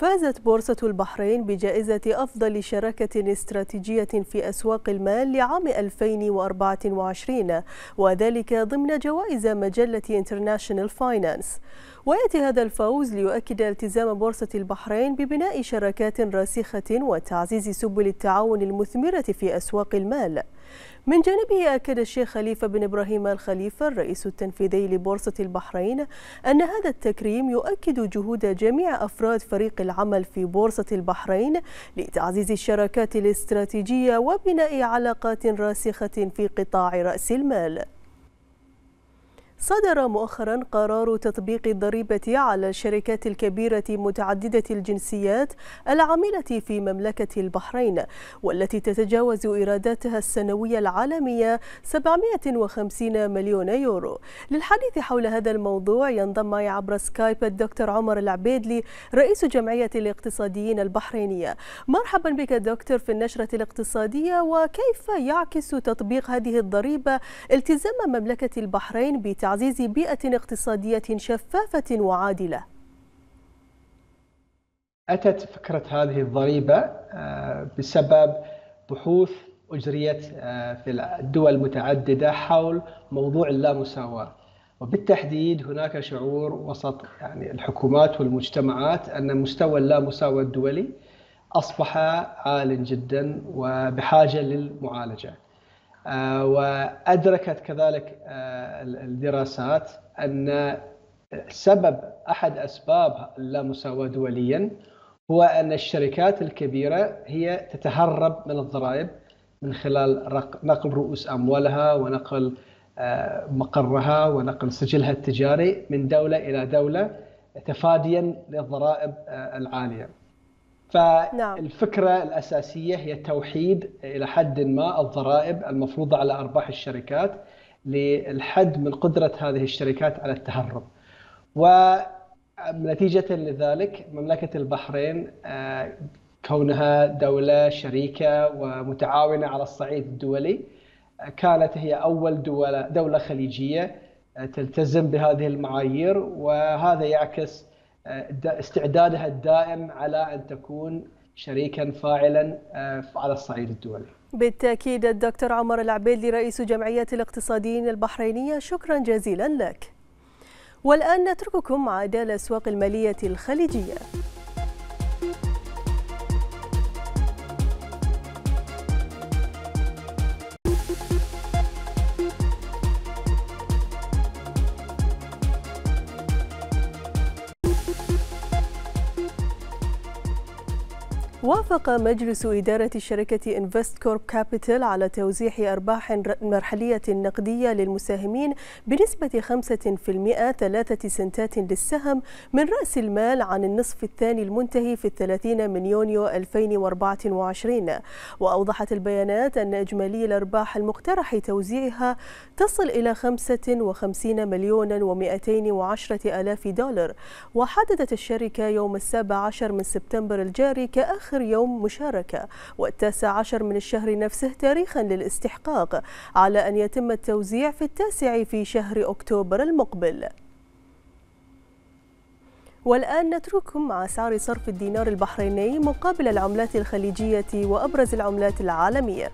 فازت بورصة البحرين بجائزة أفضل شراكة استراتيجية في أسواق المال لعام 2024 وذلك ضمن جوائز مجلة انترناشنال فاينانس ويأتي هذا الفوز ليؤكد التزام بورصة البحرين ببناء شراكات راسخة وتعزيز سبل التعاون المثمرة في أسواق المال من جانبه أكد الشيخ خليفة بن إبراهيم الخليفة الرئيس التنفيذي لبورصة البحرين أن هذا التكريم يؤكد جهود جميع أفراد فريق العمل في بورصة البحرين لتعزيز الشراكات الاستراتيجية وبناء علاقات راسخة في قطاع رأس المال صدر مؤخرا قرار تطبيق الضريبة على الشركات الكبيرة متعددة الجنسيات العاملة في مملكة البحرين والتي تتجاوز إيراداتها السنوية العالمية 750 مليون يورو للحديث حول هذا الموضوع ينضم معي عبر سكايب الدكتور عمر العبيدلي رئيس جمعية الاقتصاديين البحرينية مرحبا بك دكتور في النشرة الاقتصادية وكيف يعكس تطبيق هذه الضريبة التزام مملكة البحرين بتعامل لتعزيز بيئة اقتصادية شفافة وعادلة أتت فكرة هذه الضريبة آه، بسبب بحوث أجريت آه، في الدول المتعددة حول موضوع اللامساواة وبالتحديد هناك شعور وسط يعني الحكومات والمجتمعات أن مستوى اللامساواة الدولي أصبح عال جدا وبحاجة للمعالجة آه، وادركت كذلك آه، الدراسات ان سبب احد اسباب اللامساواه دوليا هو ان الشركات الكبيره هي تتهرب من الضرائب من خلال نقل رؤوس اموالها ونقل آه، مقرها ونقل سجلها التجاري من دوله الى دوله تفاديا للضرائب العاليه. فالفكرة نعم. الأساسية هي توحيد إلى حد ما الضرائب المفروضة على أرباح الشركات للحد من قدرة هذه الشركات على التهرب ونتيجة لذلك مملكة البحرين آه، كونها دولة شريكة ومتعاونة على الصعيد الدولي آه، كانت هي أول دولة, دولة خليجية آه، تلتزم بهذه المعايير وهذا يعكس آه، استعدادها الدائم على ان تكون شريكا فاعلا آه، على الصعيد الدولي. بالتاكيد الدكتور عمر العبيدلي رئيس جمعيه الاقتصاديين البحرينيه شكرا جزيلا لك. والان نترككم مع اعداد الاسواق الماليه الخليجيه. وافق مجلس إدارة الشركة انفست كورب كابيتال على توزيع أرباح مرحلية نقدية للمساهمين بنسبة 5% ثلاثة سنتات للسهم من رأس المال عن النصف الثاني المنتهي في 30 من يونيو 2024 وأوضحت البيانات أن إجمالي الأرباح المقترح توزيعها تصل إلى 55 مليون و210 ألاف دولار وحددت الشركة يوم السابع عشر من سبتمبر الجاري كأخر آخر يوم مشاركة والتاسع عشر من الشهر نفسه تاريخا للاستحقاق على أن يتم التوزيع في التاسع في شهر أكتوبر المقبل والآن نترككم مع أسعار صرف الدينار البحريني مقابل العملات الخليجية وأبرز العملات العالمية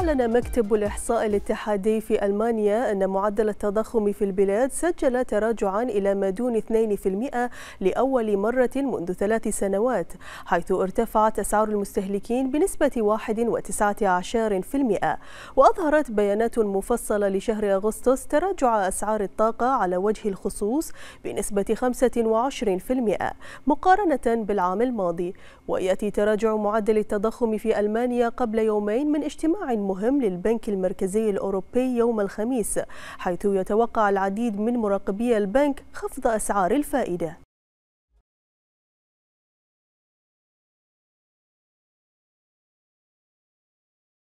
أعلن مكتب الإحصاء الاتحادي في ألمانيا أن معدل التضخم في البلاد سجل تراجعا إلى ما دون 2% لأول مرة منذ ثلاث سنوات حيث ارتفعت أسعار المستهلكين بنسبة 1.19% وأظهرت بيانات مفصلة لشهر أغسطس تراجع أسعار الطاقة على وجه الخصوص بنسبة 25% مقارنة بالعام الماضي ويأتي تراجع معدل التضخم في ألمانيا قبل يومين من اجتماع مهم للبنك المركزي الأوروبي يوم الخميس حيث يتوقع العديد من مراقبي البنك خفض أسعار الفائدة